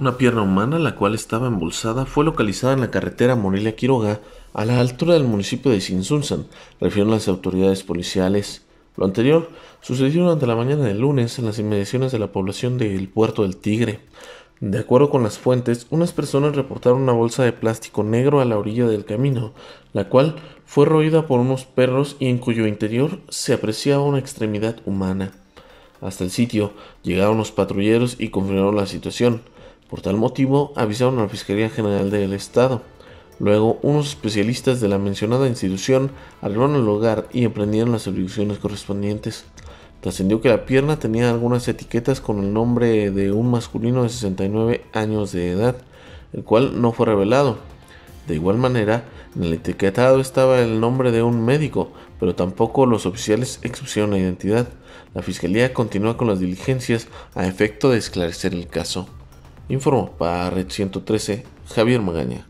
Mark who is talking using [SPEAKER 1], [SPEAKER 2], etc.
[SPEAKER 1] Una pierna humana, la cual estaba embolsada, fue localizada en la carretera Morelia-Quiroga, a la altura del municipio de Sinsunsan, refirieron las autoridades policiales. Lo anterior sucedió durante la mañana del lunes en las inmediaciones de la población del puerto del Tigre. De acuerdo con las fuentes, unas personas reportaron una bolsa de plástico negro a la orilla del camino, la cual fue roída por unos perros y en cuyo interior se apreciaba una extremidad humana. Hasta el sitio llegaron los patrulleros y confirmaron la situación. Por tal motivo, avisaron a la Fiscalía General del Estado. Luego, unos especialistas de la mencionada institución arribaron al lugar y emprendieron las averiguaciones correspondientes. Trascendió que la pierna tenía algunas etiquetas con el nombre de un masculino de 69 años de edad, el cual no fue revelado. De igual manera, en el etiquetado estaba el nombre de un médico, pero tampoco los oficiales expusieron la identidad. La fiscalía continúa con las diligencias a efecto de esclarecer el caso informó para Red 113 Javier Magaña.